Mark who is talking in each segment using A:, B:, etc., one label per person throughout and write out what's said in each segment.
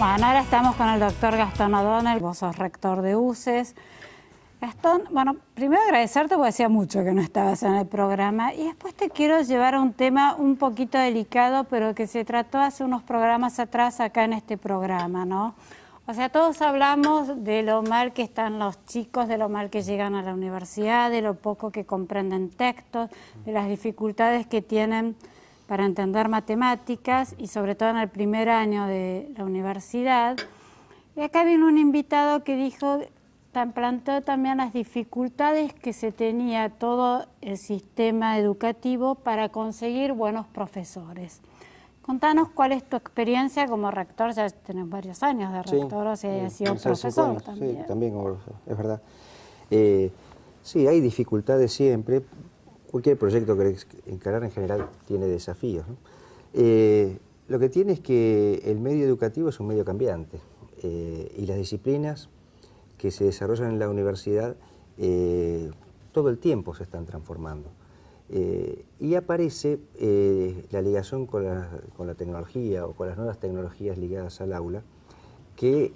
A: Bueno, ahora estamos con el doctor Gastón O'Donnell, vos sos rector de UCES. Gastón, bueno, primero agradecerte porque decía mucho que no estabas en el programa y después te quiero llevar a un tema un poquito delicado, pero que se trató hace unos programas atrás acá en este programa, ¿no? O sea, todos hablamos de lo mal que están los chicos, de lo mal que llegan a la universidad, de lo poco que comprenden textos, de las dificultades que tienen para entender matemáticas y sobre todo en el primer año de la universidad. Y acá vino un invitado que dijo, planteó también las dificultades que se tenía todo el sistema educativo para conseguir buenos profesores. Contanos cuál es tu experiencia como rector, ya tenés varios años de rector, o sea, eh, has sido profesor también. Sí,
B: también es verdad. Eh, sí, hay dificultades siempre, cualquier proyecto que encarar en general tiene desafíos. Eh, lo que tiene es que el medio educativo es un medio cambiante eh, y las disciplinas que se desarrollan en la universidad eh, todo el tiempo se están transformando. y aparece la ligación con la, tecnología o con las nuevas tecnologías ligadas al aula, que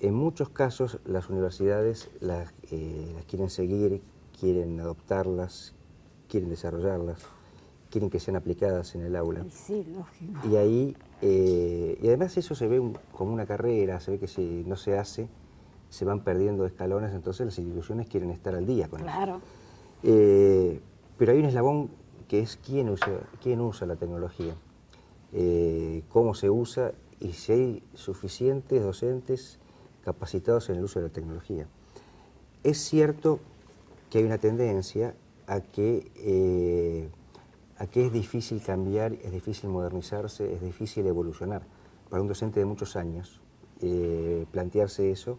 B: en muchos casos las universidades las quieren seguir, quieren adoptarlas, quieren desarrollarlas, quieren que sean aplicadas en el aula. Y ahí, eh, y además eso se ve como una carrera, se ve que si no se hace, se van perdiendo escalones, entonces las instituciones quieren estar al día con eso. Eh, pero hay un eslabón que es quién usa, quién usa la tecnología, eh, cómo se usa y si hay suficientes docentes capacitados en el uso de la tecnología. Es cierto que hay una tendencia a que, eh, a que es difícil cambiar, es difícil modernizarse, es difícil evolucionar. Para un docente de muchos años, eh, plantearse eso,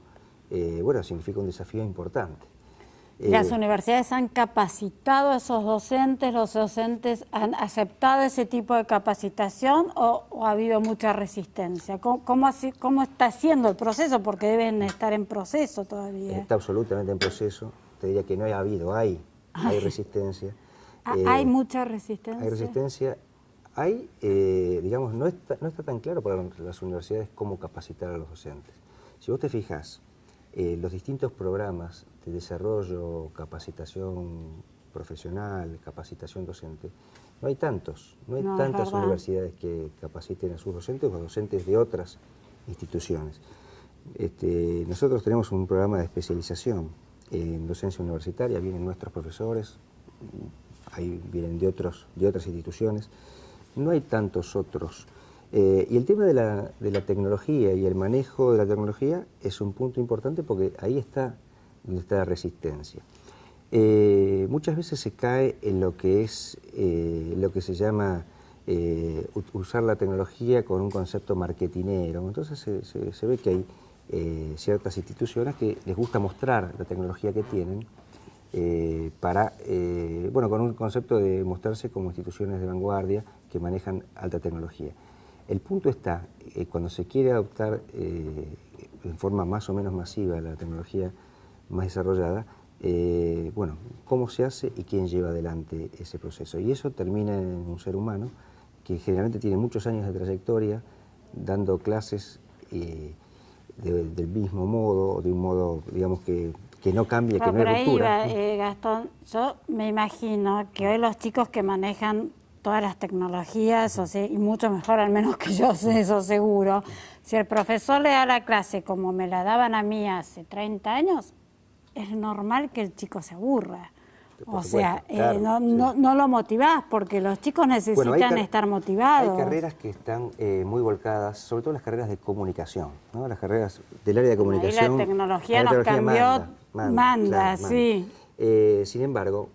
B: eh, bueno, significa un desafío importante. Las
A: universidades han capacitado a esos docentes, los docentes han aceptado ese tipo de capacitación o, ha habido mucha resistencia. ¿Cómo, cómo, así, ¿Cómo, está siendo el proceso? Porque deben estar en proceso todavía. Está
B: absolutamente en proceso te diría que no ha habido, hay, hay resistencia. Ah, eh, hay
A: mucha resistencia. Hay
B: resistencia. Hay, eh, digamos, no está, no está tan claro para las universidades cómo capacitar a los docentes. Si vos te fijas, eh, los distintos programas de desarrollo, capacitación profesional, capacitación docente, no hay tantos, no hay tantas universidades que capaciten a sus docentes o docentes de otras instituciones. Este, nosotros tenemos un programa de especialización en docencia universitaria, vienen nuestros profesores, ahí vienen de, otros, de otras instituciones. No hay tantos otros. Eh, y el tema de la, de tecnología y el manejo de la tecnología es un punto importante porque ahí está donde está la resistencia. Eh, muchas veces se cae en lo que es eh, lo que se llama usar la tecnología con un concepto marketinero. Entonces se ve que hay eh, ciertas instituciones que les gusta mostrar la tecnología que tienen eh, para, eh, bueno, con un concepto de mostrarse como instituciones de vanguardia que manejan alta tecnología. El punto está, cuando se quiere adoptar en forma más o menos masiva la tecnología más desarrollada, bueno, cómo se hace y quién lleva adelante ese proceso. Y eso termina en un ser humano que generalmente tiene muchos años de trayectoria dando clases del mismo modo, de un modo, digamos, que, que no cambie, que ah, no por ahí
A: eh, Gastón, yo me imagino que hoy los chicos que manejan todas las tecnologías, o sea, y mucho mejor al menos
B: que yo sé
A: eso seguro, si el profesor le da la clase como me la daban a mí hace 30 años, es normal que el chico se aburra. Este, o sea, eh, no, lo motivás porque los chicos necesitan estar motivados. Hay carreras
B: que están eh, muy volcadas, sobre todo las carreras de comunicación, ¿no? las carreras del área de comunicación. la tecnología nos cambió, manda, sí. Eh, sin embargo,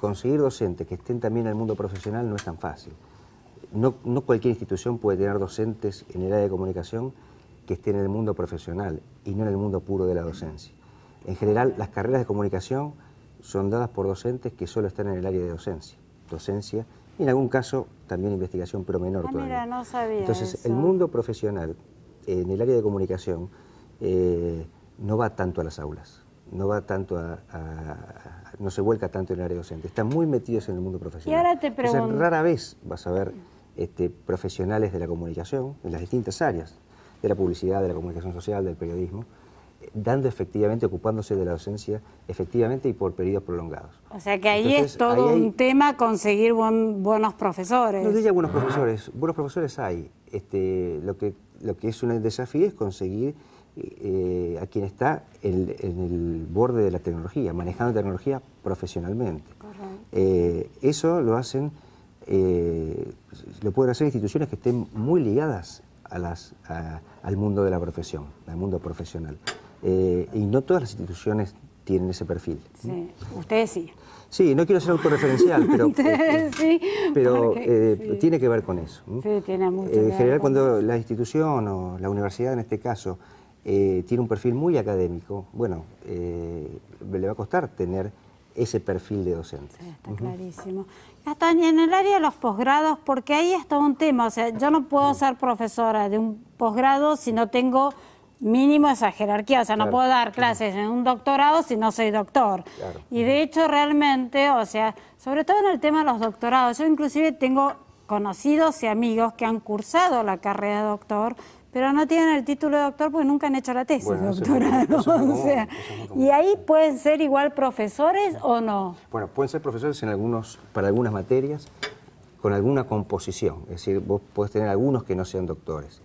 B: conseguir docentes que estén también en el mundo profesional no es tan fácil. no, cualquier institución puede tener docentes en el área de comunicación que estén en el mundo profesional y no en el mundo puro de la docencia. En general, las carreras de comunicación son dadas por docentes que solo están en el área de docencia. Docencia y en algún caso también investigación, promenor menor ah,
A: no sabía Entonces, el mundo
B: profesional en el área de comunicación eh, no va tanto a las aulas, no va tanto a, no se vuelca tanto en el área docente, están muy metidos en el mundo profesional. Y
A: ahora te pregunto. rara
B: vez vas a ver este, profesionales de la comunicación en las distintas áreas, de la publicidad, de la comunicación social, del periodismo dando efectivamente, ocupándose de la docencia efectivamente y por periodos prolongados.
A: O sea que ahí es todo un tema conseguir buenos profesores. No diría buenos
B: profesores, buenos profesores hay. Este, lo, que, es un desafío es conseguir eh, a quien está en, el borde de la tecnología, manejando tecnología profesionalmente. Eh, eso lo hacen, eh, lo pueden hacer instituciones que estén muy ligadas al mundo de la profesión, al mundo profesional. Eh, y no todas las instituciones tienen ese perfil. Sí, ustedes sí. Sí, no quiero ser autorreferencial, pero, eh, eh,
A: sí, pero tiene
B: que ver con eso. Sí,
A: tiene mucho. en general,
B: cuando la institución o la universidad en este caso tiene un perfil muy académico, bueno, le va a costar tener ese perfil de docente. está
A: clarísimo ya clarísimo. en el área de los posgrados, porque ahí está un tema, o sea, yo no puedo ser profesora de un posgrado si no tengo mínimo esa jerarquía, o sea, no puedo dar clases en un doctorado si no soy doctor. Y de hecho realmente, o sea, sobre todo en el tema de los doctorados, yo inclusive tengo conocidos y amigos que han cursado la carrera de doctor, pero no tienen el título de doctor porque nunca han hecho la tesis de doctorado. o sea, y ahí pueden ser igual profesores o no.
B: Bueno, pueden ser profesores en algunos, para algunas materias, con alguna composición, es decir, vos puedes tener algunos que no sean doctores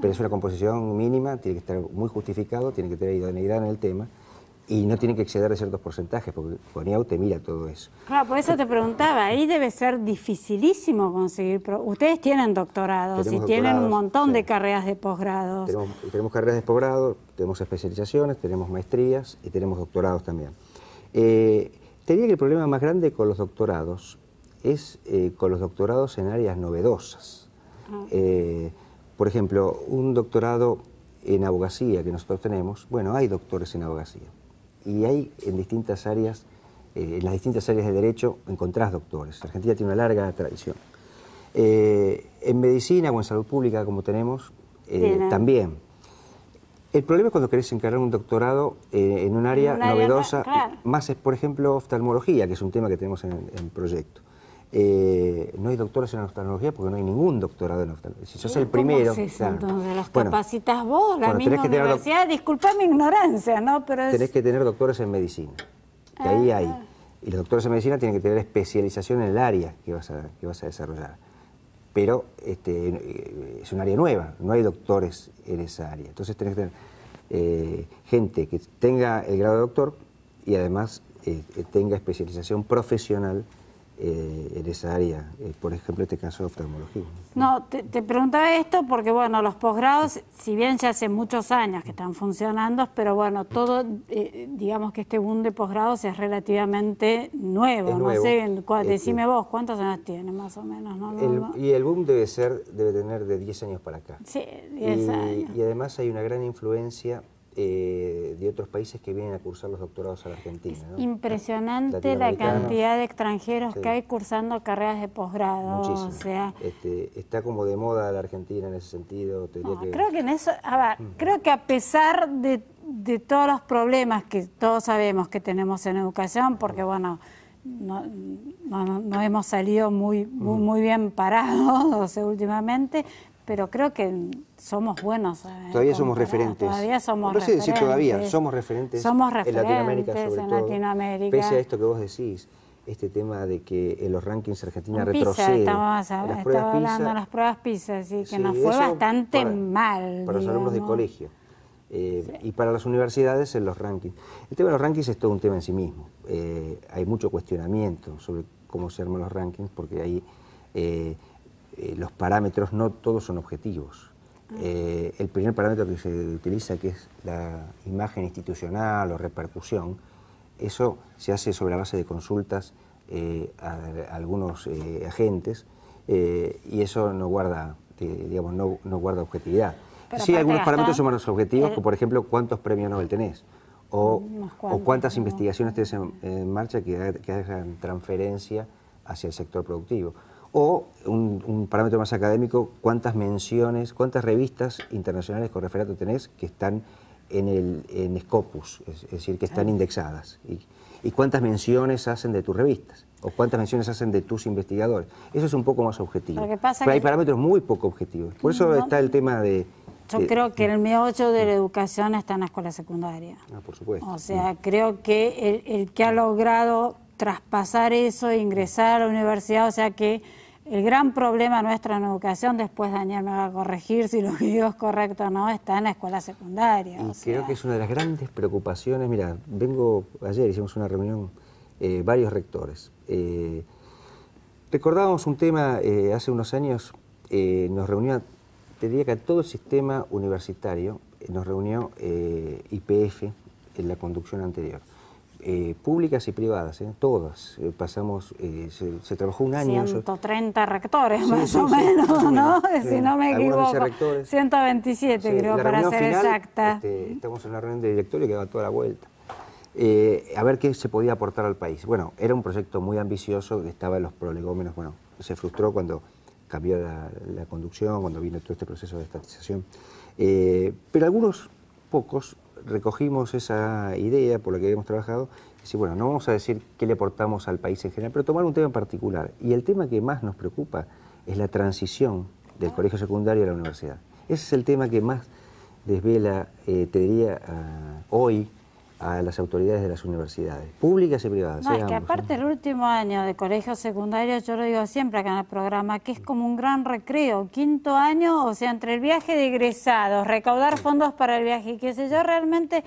B: pero es una composición mínima, tiene que estar muy justificado, tiene que tener idoneidad en el tema y no tiene que exceder de ciertos porcentajes, porque IAU te mira todo eso.
A: Claro, por eso te preguntaba, ahí debe ser dificilísimo conseguir. ustedes tienen doctorados y tienen un montón de carreras de posgrado.
B: Tenemos, carreras de posgrado, tenemos especializaciones, tenemos maestrías y tenemos doctorados también. Eh, te que el problema más grande con los doctorados es eh, con los doctorados en áreas novedosas. Ah. Eh, por ejemplo, un doctorado en abogacía que nosotros tenemos, bueno, hay doctores en abogacía y hay en distintas áreas, eh, en las distintas áreas de derecho encontrás doctores. Argentina tiene una larga tradición. Eh, en medicina o en salud pública, como tenemos, eh, también. El problema es cuando querés encargar un doctorado en un área novedosa, más es, por ejemplo, oftalmología, que es un tema que tenemos en, en proyecto. Eh, no hay doctores en oftalmología porque no hay ningún doctorado en oftalmología. Si sos el primero. Es capacitas
A: vos, la mi ignorancia, ¿no? Tenés que
B: tener doctores en medicina, que ahí ah. hay. Y los doctores en medicina tienen que tener especialización en el área que vas a, desarrollar. Pero este, eh, es un área nueva, no hay doctores en esa área. Entonces tenés que tener eh, gente que tenga el grado de doctor y además tenga especialización profesional eh, en esa área, eh, por ejemplo, este caso de oftalmología.
A: No, te, preguntaba esto porque, bueno, los posgrados, si bien ya hace muchos años que están funcionando, pero bueno, todo, eh, digamos que este boom de posgrados es relativamente nuevo, no sé, este decime vos, ¿cuántos años tiene más o menos?
B: y el boom debe ser, debe tener de 10 años para acá.
A: Sí, 10 años.
B: Y además hay una gran influencia eh, de otros países que vienen a cursar los doctorados a la Argentina.
A: Impresionante la cantidad de extranjeros que hay cursando carreras de posgrado. Muchísimo. sea,
B: este, está como de moda la Argentina en ese sentido. Creo
A: que eso, a creo que a pesar de, todos los problemas que todos sabemos que tenemos en educación, porque bueno, no, hemos salido muy, muy, bien parados últimamente, pero creo que somos buenos. Eh, todavía somos referentes. Todavía somos no sé referentes. decir todavía, somos referentes, en Latinoamérica sobre en todo. Pese a
B: esto que vos decís, este tema de que eh, los rankings Argentina retroceden. retrocede. Estamos, hablando de las
A: pruebas PISA, que nos fue bastante mal. Para los alumnos de colegio.
B: Eh, y para las universidades en los rankings. El tema de los rankings es todo un tema en sí mismo. hay mucho cuestionamiento sobre cómo se arman los rankings, porque ahí eh, los parámetros no todos son objetivos. Ah. Eh, el primer parámetro que se utiliza, que es la imagen institucional o repercusión, eso se hace sobre la base de consultas eh, a, algunos agentes y eso no guarda, digamos, no, guarda objetividad. sí, algunos parámetros son más objetivos, como por ejemplo cuántos premios Nobel tenés. O, cuántas investigaciones tenés en, marcha que, que hagan transferencia hacia el sector productivo o un, parámetro más académico, cuántas menciones, cuántas revistas internacionales con referato tenés que están en el en Scopus, es, decir, que están ah. indexadas, y, cuántas menciones hacen de tus revistas, o cuántas menciones hacen de tus investigadores. Eso es un poco más objetivo. Pero, hay parámetros muy poco objetivos. Por eso está el tema de... Yo creo
A: que el meollo de la educación está en la escuela secundaria.
B: Ah, por supuesto. O sea,
A: mm. creo que el, que ha logrado traspasar eso, e ingresar a la universidad, o sea que el gran problema nuestro en educación, después Daniel me va a corregir si lo que digo es correcto o no, está en la escuela secundaria.
B: creo que es una de las grandes preocupaciones. Mira, vengo ayer, hicimos una reunión, eh, varios rectores. Eh, recordábamos un tema eh, hace unos años, eh, nos reunió, te diría que todo el sistema universitario, nos reunió IPF en la conducción anterior. Eh, públicas y privadas, ¿eh? todas. Eh, pasamos, se, trabajó un año.
A: 130 rectores, más o menos, ¿no? si no me equivoco. 127, creo, para ser exacta.
B: Este, estamos en la reunión de directorio que da toda la vuelta. a ver qué se podía aportar al país. Bueno, era un proyecto muy ambicioso que estaba en los prolegómenos. Bueno, se frustró cuando cambió la conducción, cuando vino todo este proceso de estatización. pero algunos pocos recogimos esa idea por la que habíamos trabajado, y decir, bueno, no vamos a decir qué le aportamos al país en general, pero tomar un tema en particular. Y el tema que más nos preocupa es la transición del ah. colegio secundario a la universidad. Ese es el tema que más desvela, eh, te diría, ah, hoy a las autoridades de las universidades, públicas y privadas. No, es que aparte
A: el último año de colegio secundario, yo lo digo siempre acá en el programa, que es como un gran recreo, quinto año, o sea, entre el viaje de egresados, recaudar fondos para el viaje y qué sé yo, realmente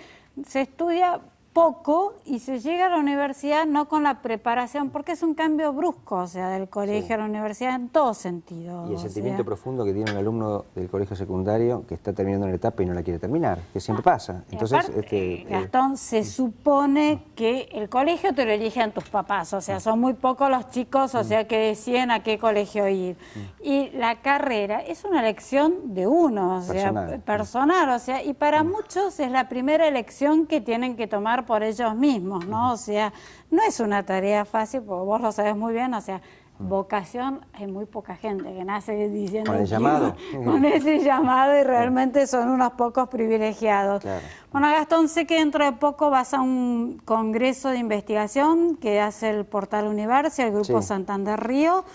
A: se estudia poco y se llega a la universidad no con la preparación, porque es un cambio brusco, o sea, del colegio a la universidad en todo sentido. Y el sentimiento
B: profundo que tiene el alumno del colegio secundario que está terminando una etapa y no la quiere terminar, que siempre pasa. Entonces, este, eh, Gastón,
A: se mm. supone que el colegio te lo eligen tus papás, o sea, mm. son muy pocos los chicos, o mm. sea, que deciden a qué colegio ir. Y la carrera es una elección de uno, o sea, personal o sea, y para muchos es la primera elección que tienen que tomar por ellos mismos, ¿no? O sea, no es una tarea fácil, porque vos lo sabes muy bien, o sea, mm. vocación hay muy poca gente que nace diciendo con, el llamado. con ese llamado y realmente mm. son unos pocos privilegiados. Bueno, Gastón, sé que dentro de poco vas a un congreso de investigación que hace el portal Universia, el Grupo Santander Río,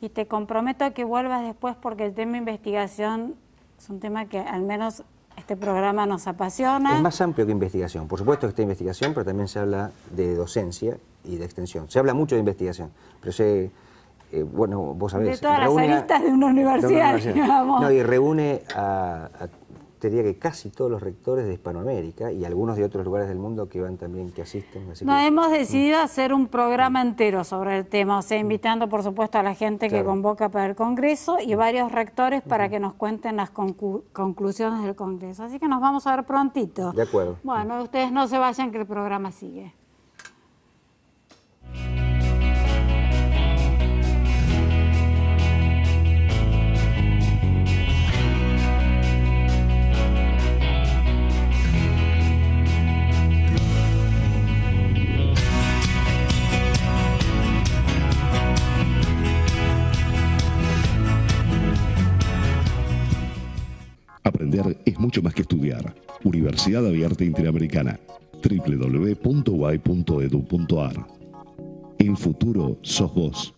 A: y te comprometo a que vuelvas después porque el tema investigación es un tema que al menos este programa nos apasiona. Es más
B: amplio que investigación. Por supuesto que está investigación, pero también se habla de docencia y de extensión. Se habla mucho de investigación, pero se, eh, bueno, vos sabés... De todas las aristas
A: de una universidad, No, y
B: reúne a Sería que casi todos los rectores de Hispanoamérica y algunos de otros lugares del mundo que van también, que asisten. No,
A: hemos mm. decidido hacer un programa entero sobre el tema, o sea, mm. invitando por supuesto a la gente que convoca para el Congreso y mm. varios rectores para que nos cuenten las conclusiones del Congreso. Así que nos vamos a ver prontito. De acuerdo. Bueno, ustedes no se vayan que el programa sigue.
B: es mucho más que estudiar. Universidad Abierta Interamericana, www.yedu.ar. En futuro sos vos.